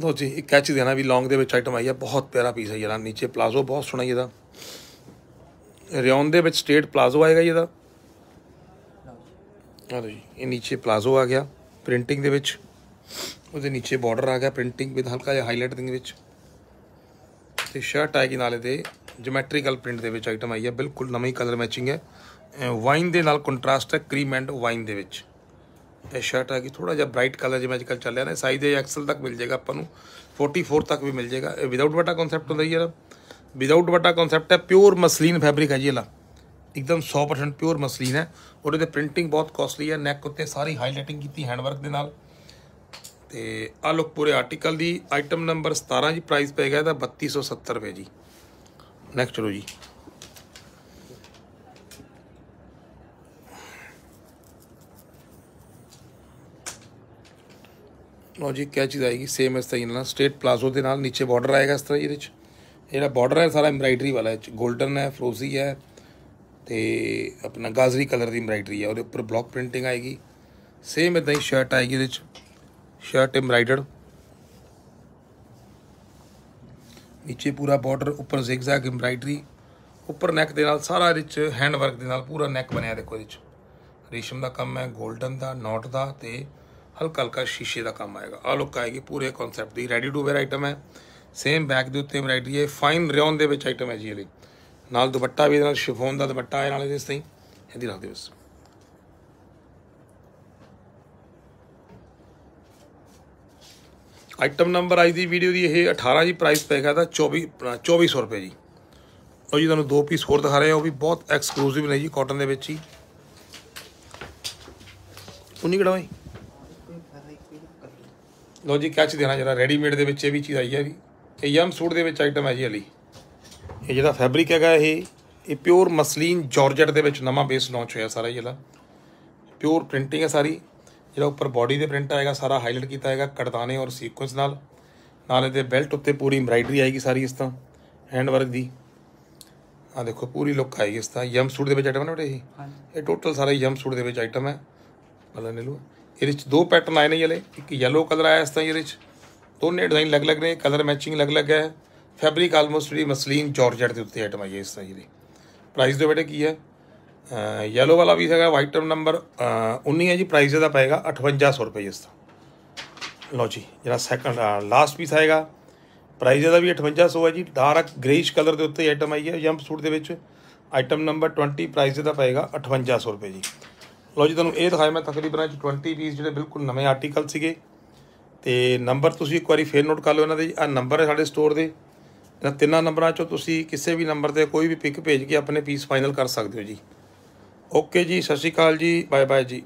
ਬਹੁਤ ਜੀ ਇੱਕ ਕੈਚ ਦੇਣਾ ਵੀ ਲੌਂਗ ਦੇ ਵਿੱਚ ਆਈਟਮ ਆਈ ਹੈ ਬਹੁਤ ਪਿਆਰਾ ਪੀਸ ਹੈ ਯਾਰਾ ਨੀਚੇ ਪਲਾਜ਼ੋ ਬਹੁਤ ਸੋਹਣਾ ਇਹਦਾ ਰਿਓਨ ਦੇ ਵਿੱਚ ਸਟੇਟ ਪਲਾਜ਼ੋ ਆਏਗਾ ਇਹਦਾ ਆ ਲੋ ਜੀ ਇਹ ਨੀਚੇ ਪਲਾਜ਼ੋ ਆ ਗਿਆ ਪ੍ਰਿੰਟਿੰਗ ਦੇ ਵਿੱਚ ਉਹਦੇ ਨੀਚੇ ਬਾਰਡਰ ਆ ਗਿਆ ਪ੍ਰਿੰਟਿੰਗ ਵਿਦ ਹਲਕਾ ਜਿਹਾ ਹਾਈਲਾਈਟਿੰਗ ਵਿੱਚ ਤੇ ਸ਼ਰਟ ਆ ਗਈ ਨਾਲੇ ਦੇ ਜਿਓਮੈਟ੍ਰੀਕਲ ਪ੍ਰਿੰਟ ਦੇ ਵਿੱਚ ਆਈਟਮ ਆਈ ਹੈ ਬਿਲਕੁਲ ਨਵੇਂ ਕਲਰ ਮੈਚਿੰਗ ਹੈ ਵਾਈਨ ਦੇ ਨਾਲ ਕੰਟਰਾਸਟ ਹੈ ਕਰੀਮ ਐਂਡ ਵਾਈਨ ਦੇ ਵਿੱਚ ਇਹ ਸ਼ਰਟ ਆ ਗਈ ਥੋੜਾ ਜਿਹਾ ਬ੍ਰਾਈਟ ਕਲਰ ਜਿਵੇਂ ਅੱਜਕੱਲ ਚੱਲਿਆ ਨਾ ਸਾਈਜ਼ ਦੇ ਐਕਸਲ ਤੱਕ ਮਿਲ ਜਾਏਗਾ ਆਪਾਂ ਨੂੰ 44 ਤੱਕ ਵੀ ਮਿਲ ਜਾਏਗਾ ਇਹ ਵਿਦਆਊਟ ਬਟਾ ਕਨਸੈਪਟ ਹੁੰਦਾ ਹੀ ਯਾਰ ਵਿਦਆਊਟ ਬਟਾ ਕਨਸੈਪਟ ਹੈ ਪਿਓਰ ਮਸਲੀਨ ਫੈਬਰਿਕ ਹੈ ਜੀ ਇਹਲਾ ਇੱਕਦਮ 100% ਪਿਓਰ ਮਸਲੀਨ ਹੈ ਉਹਦੇ ਤੇ ਪ੍ਰਿੰਟਿੰਗ ਬਹੁਤ ਕਾਸਟਲੀ ਹੈ ਨੈਕ ਉੱਤੇ ਸਾਰੀ ਹਾਈਲਾਈਟਿੰਗ ਕੀਤੀ ਹੈਂਡਵਰਕ ਦੇ ਨਾਲ ਤੇ ਆ ਲੁੱਕ ਪੂਰੇ ਆਰਟੀਕਲ ਦੀ ਆਈਟਮ ਨੰਬਰ 17 ਜੀ ਪ੍ਰਾਈਸ ਗਿਆ ਇਹਦਾ 3270 ਰੁਪਏ ਜੀ ਨੈਕਸਟ ਚਲੋ ਜੀ ਟੈਕਨੋਲੋਜੀ ਕਿਹ ਚੀਜ਼ ਆਏਗੀ ਸੇਮ ਇਸ ਤਰ੍ਹਾਂ ਨਾਲ ਸਟੇਟ ਪਲਾਜ਼ੋ ਦੇ ਨਾਲ ਨੀਚੇ ਬਾਰਡਰ ਆਏਗਾ ਇਸ ਤਰ੍ਹਾਂ ਇਹਦੇ ਵਿੱਚ ਜਿਹੜਾ ਬਾਰਡਰ ਹੈ ਸਾਰਾ ਐਮਬਰਾਇਡਰੀ ਵਾਲਾ ਹੈ 골ਡਨ ਹੈ ਫਰੋਜ਼ੀ ਹੈ ਤੇ ਆਪਣਾ ਗਾਜ਼ਰੀ ਕਲਰ ਦੀ ਐਮਬਰਾਇਡਰੀ ਹੈ ਉਹਦੇ ਉੱਪਰ ਬਲੌਕ ਪ੍ਰਿੰਟਿੰਗ ਆਏਗੀ ਸੇਮ ਇਦਾਂ ਹੀ ਸ਼ਰਟ ਆਏਗੀ ਇਹਦੇ ਵਿੱਚ ਸ਼ਰਟ ਐਮਬਰਾਇਡਰਡ ਨੀਚੇ ਪੂਰਾ ਬਾਰਡਰ ਉੱਪਰ ਜ਼ਿਗਜ਼ੈਗ ਐਮਬਰਾਇਡਰੀ ਉੱਪਰ ਨੈਕ ਦੇ ਨਾਲ ਸਾਰਾ ਇਹਦੇ ਵਿੱਚ ਹੈਂਡ ਵਰਕ ਦੇ ਨਾਲ ਪੂਰਾ ਨੈਕ ਬਣਿਆ ਦੇਖੋ ਇਹਦੇ ਵਿੱਚ ਰੇਸ਼ਮ ਦਾ ਕੰਮ ਹੈ 골ਡਨ ਦਾ ਨੋਟ ਦਾ ਤੇ ਹਲਕਾ ਹਲਕਾ ਸ਼ੀਸ਼ੇ ਦਾ ਕੰਮ ਆਏਗਾ ਆ ਲੁੱਕ ਆਏਗੀ ਪੂਰੇ ਕਨਸੈਪਟ ਦੀ ਰੈਡੀ ਟੂ ਵੇਅਰ ਆਈਟਮ ਹੈ ਸੇਮ ਬੈਕ ਦੇ ਉੱਤੇ ਵੈਰਾਈਟੀ ਹੈ ਫਾਈਨ ਰਿਓਨ ਦੇ ਵਿੱਚ ਆਈਟਮ ਹੈ ਜੀ ਇਹ ਨਾਲ ਦੁਪੱਟਾ ਵੀ ਇਹਦੇ ਨਾਲ ਸ਼ਿਫੋਨ ਦਾ ਦੁਪੱਟਾ ਹੈ ਨਾਲ ਇਹਦੇ ਸਹੀ ਇਹਦੀ ਰੱਖ ਦਿਓ ਬਸ ਆਈਟਮ ਨੰਬਰ ਅੱਜ ਦੀ ਵੀਡੀਓ ਦੀ ਇਹ 18 ਜੀ ਪ੍ਰਾਈਸ ਪੈਗਾ ਦਾ 24 2400 ਰੁਪਏ ਜੀ ਉਹ ਜੀ ਤੁਹਾਨੂੰ ਦੋ ਪੀਸ ਹੋਰ ਦਿਖਾ ਰਹੇ ਆ ਉਹ ਵੀ ਬਹੁਤ ਐਕਸਕਲੂਸਿਵ ਨੇ ਜੀ ਕਾਟਨ ਦੇ ਵਿੱਚ ਹੀ ਉਨੀ ਕਿਹੜਾ ਓਏ ਲੋ ਜੀ ਕੱਚ ਦੇਣਾ ਜਿਹੜਾ ਰੈਡੀਮੇਡ ਦੇ ਵਿੱਚ ਇਹ ਵੀ ਚੀਜ਼ ਆਈ ਹੈ ਵੀ ਇਹ ਯਮ ਸੂਟ ਦੇ ਵਿੱਚ ਆਈਟਮ ਹੈ ਜੀ ਅਲੀ ਇਹ ਜਿਹੜਾ ਫੈਬਰਿਕ ਹੈਗਾ ਇਹ ਇਹ ਪਿਓਰ ਮਸਲੀਨ ਜਾਰਜਟ ਦੇ ਵਿੱਚ ਨਵਾਂ ਬੇਸ ਲਾਂਚ ਹੋਇਆ ਸਾਰਾ ਜਿਹੜਾ ਪਿਓਰ ਪ੍ਰਿੰਟਿੰਗ ਹੈ ਸਾਰੀ ਜਿਹੜਾ ਉੱਪਰ ਬਾਡੀ ਦੇ ਪ੍ਰਿੰਟ ਆਏਗਾ ਸਾਰਾ ਹਾਈਲਾਈਟ ਕੀਤਾ ਹੈਗਾ ਕੜਦਾਨੇ ਔਰ ਸੀਕੁਐਂਸ ਨਾਲ ਨਾਲ ਇਹਦੇ ਬੈਲਟ ਉੱਤੇ ਪੂਰੀ ਐਮਬਰਾਇਡਰੀ ਆਏਗੀ ਸਾਰੀ ਇਸ ਤਾਂ ਹੈਂਡ ਵਰਕ ਦੀ ਆ ਦੇਖੋ ਪੂਰੀ ਲੁੱਕ ਆਏਗੀ ਇਸ ਤਾਂ ਯਮ ਸੂਟ ਦੇ ਵਿੱਚ ਆਈਟਮ ਹੈ ਨਾ ਬੇਟੇ ਇਹ ਇਹ ਟੋਟਲ ਸਾਰਾ ਯਮ ਸੂਟ ਦੇ ਵਿੱਚ ਆਈਟਮ ਹੈ ਮਤਲਬ ਲੈ ਲਓ ਇਹਦੇ ਵਿੱਚ ਦੋ ਪੈਟਰਨ ਆਏ ਨੇ ਜਲੇ ਇੱਕ yellow ਕਲਰ ਆਇਆ ਇਸ ਤਾਂ ਇਹਦੇ ਵਿੱਚ ਦੋਨੇ ਡਿਜਾਈਨ ਲੱਗ ਅਲੱਗ-ਅਲੱਗ ਨੇ ਕਲਰ ਮੈਚਿੰਗ ਲੱਗ ਲੱਗ ਹੈ ਫੈਬਰਿਕ ਆਲਮੋਸਟ ਵੀ ਮਸਲੀਨ ਜਾਰਜਟ ਦੇ ਉੱਤੇ ਆਈਟਮ ਆਈ ਹੈ ਇਸ ਤਾਂ ਇਹਦੇ ਪ੍ਰਾਈਸ ਦੇ ਬੇਟੇ ਕੀ ਹੈ ਯੈਲੋ ਵਾਲਾ ਵੀ ਹੈਗਾ ਵਾਈਟ ਟਰਮ ਨੰਬਰ 19 ਹੈ ਜੀ ਪ੍ਰਾਈਸ ਇਹਦਾ ਪਏਗਾ 5800 ਰੁਪਏ ਇਸ ਤਾਂ ਲੋ ਜੀ ਜਿਹੜਾ ਸੈਕੰਡ ਲਾਸਟ ਪੀਸ ਆਏਗਾ ਪ੍ਰਾਈਸ ਇਹਦਾ ਵੀ 5800 ਹੈ ਜੀ ਡਾਰਕ ਗ੍ਰੇਸ਼ ਕਲਰ ਦੇ ਉੱਤੇ ਆਈਟਮ ਆਈ ਹੈ ਜੰਪ ਸੂਟ ਦੇ ਵਿੱਚ ਆਈਟਮ ਨੰਬਰ 20 ਪ੍ਰਾਈਸ ਇਹਦਾ ਪਏਗਾ 5800 ਰੁਪਏ ਜੀ ਲਓ ਜੀ ਤੁਹਾਨੂੰ ਇਹ ਦਿਖਾਇਆ ਮੈਂ ਤਕਰੀਬਨ ਅੱਜ 20 ਪੀਸ ਜਿਹੜੇ ਬਿਲਕੁਲ ਨਵੇਂ ਆਰਟੀਕਲ ਸੀਗੇ ਤੇ ਨੰਬਰ ਤੁਸੀਂ ਇੱਕ ਵਾਰੀ ਫੇਰ ਨੋਟ ਕਰ ਲਓ ਇਹਨਾਂ ਦੇ ਆ ਨੰਬਰ ਹੈ ਸਾਡੇ ਸਟੋਰ ਦੇ ਇਹਨਾਂ ਤਿੰਨਾਂ ਨੰਬਰਾਂ ਚੋਂ ਤੁਸੀਂ ਕਿਸੇ ਵੀ ਨੰਬਰ ਤੇ ਕੋਈ ਵੀ ਪਿਕ ਭੇਜ ਕੇ ਆਪਣੇ ਪੀਸ ਫਾਈਨਲ ਕਰ ਸਕਦੇ ਹੋ ਜੀ ਓਕੇ ਜੀ ਸਤਿ ਸ਼੍ਰੀ ਅਕਾਲ ਜੀ ਬਾਏ ਬਾਏ ਜੀ